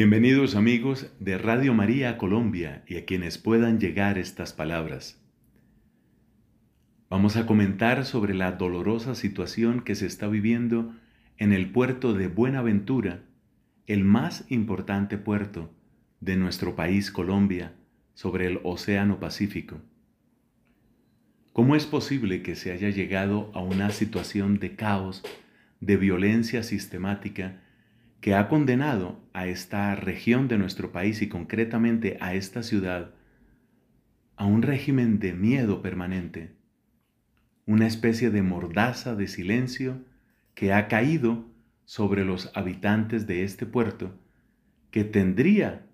Bienvenidos amigos de Radio María Colombia y a quienes puedan llegar estas palabras. Vamos a comentar sobre la dolorosa situación que se está viviendo en el puerto de Buenaventura, el más importante puerto de nuestro país Colombia sobre el Océano Pacífico. ¿Cómo es posible que se haya llegado a una situación de caos, de violencia sistemática, que ha condenado a esta región de nuestro país y concretamente a esta ciudad a un régimen de miedo permanente, una especie de mordaza de silencio que ha caído sobre los habitantes de este puerto, que tendría,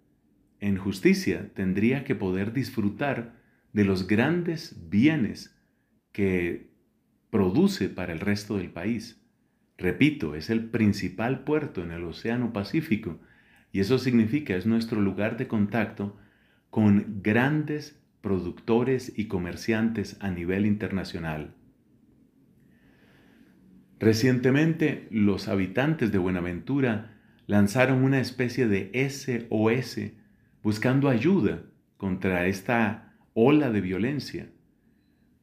en justicia, tendría que poder disfrutar de los grandes bienes que produce para el resto del país. Repito, es el principal puerto en el Océano Pacífico y eso significa es nuestro lugar de contacto con grandes productores y comerciantes a nivel internacional. Recientemente los habitantes de Buenaventura lanzaron una especie de SOS buscando ayuda contra esta ola de violencia.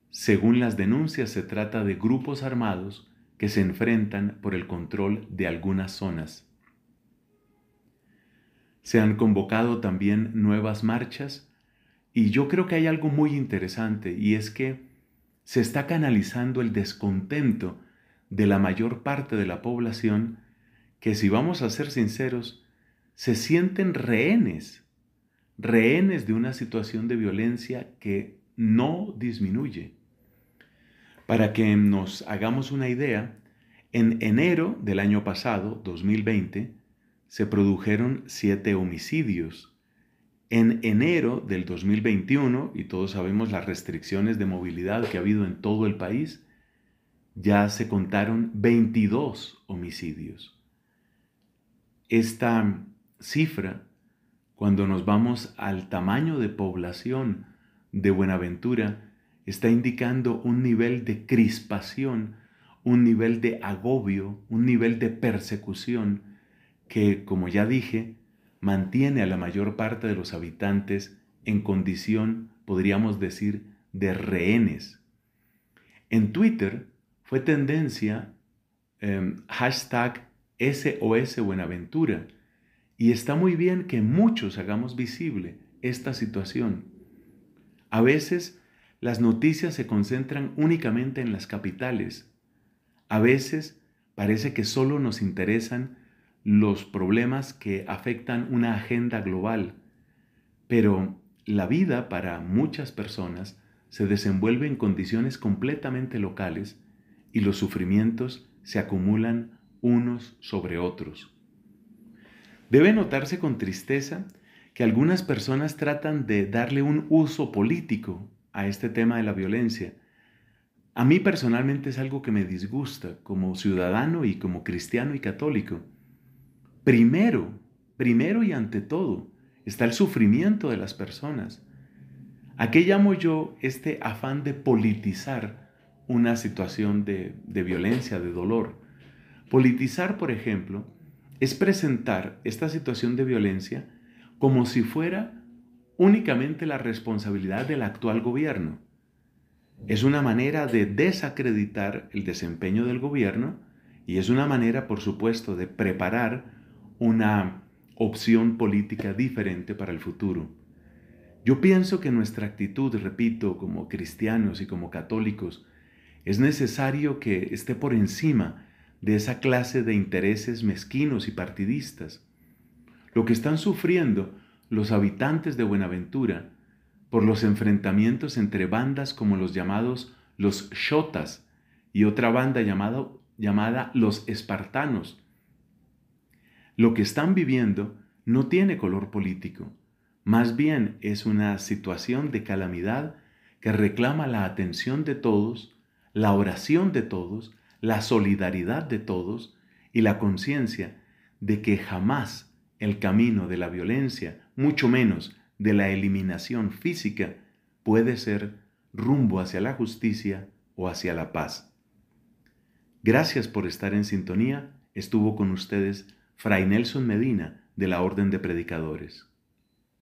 Según las denuncias se trata de grupos armados que se enfrentan por el control de algunas zonas. Se han convocado también nuevas marchas y yo creo que hay algo muy interesante y es que se está canalizando el descontento de la mayor parte de la población que si vamos a ser sinceros, se sienten rehenes, rehenes de una situación de violencia que no disminuye. Para que nos hagamos una idea, en enero del año pasado, 2020, se produjeron siete homicidios. En enero del 2021, y todos sabemos las restricciones de movilidad que ha habido en todo el país, ya se contaron 22 homicidios. Esta cifra, cuando nos vamos al tamaño de población de Buenaventura, está indicando un nivel de crispación, un nivel de agobio, un nivel de persecución que, como ya dije, mantiene a la mayor parte de los habitantes en condición, podríamos decir, de rehenes. En Twitter fue tendencia em, hashtag SOS Buenaventura y está muy bien que muchos hagamos visible esta situación. A veces las noticias se concentran únicamente en las capitales. A veces parece que solo nos interesan los problemas que afectan una agenda global, pero la vida para muchas personas se desenvuelve en condiciones completamente locales y los sufrimientos se acumulan unos sobre otros. Debe notarse con tristeza que algunas personas tratan de darle un uso político a este tema de la violencia. A mí personalmente es algo que me disgusta como ciudadano y como cristiano y católico. Primero, primero y ante todo, está el sufrimiento de las personas. ¿A qué llamo yo este afán de politizar una situación de, de violencia, de dolor? Politizar, por ejemplo, es presentar esta situación de violencia como si fuera únicamente la responsabilidad del actual gobierno. Es una manera de desacreditar el desempeño del gobierno y es una manera, por supuesto, de preparar una opción política diferente para el futuro. Yo pienso que nuestra actitud, repito, como cristianos y como católicos, es necesario que esté por encima de esa clase de intereses mezquinos y partidistas. Lo que están sufriendo los habitantes de Buenaventura por los enfrentamientos entre bandas como los llamados los Shotas y otra banda llamada los Espartanos. Lo que están viviendo no tiene color político, más bien es una situación de calamidad que reclama la atención de todos, la oración de todos, la solidaridad de todos y la conciencia de que jamás el camino de la violencia mucho menos de la eliminación física, puede ser rumbo hacia la justicia o hacia la paz. Gracias por estar en sintonía. Estuvo con ustedes Fray Nelson Medina de la Orden de Predicadores.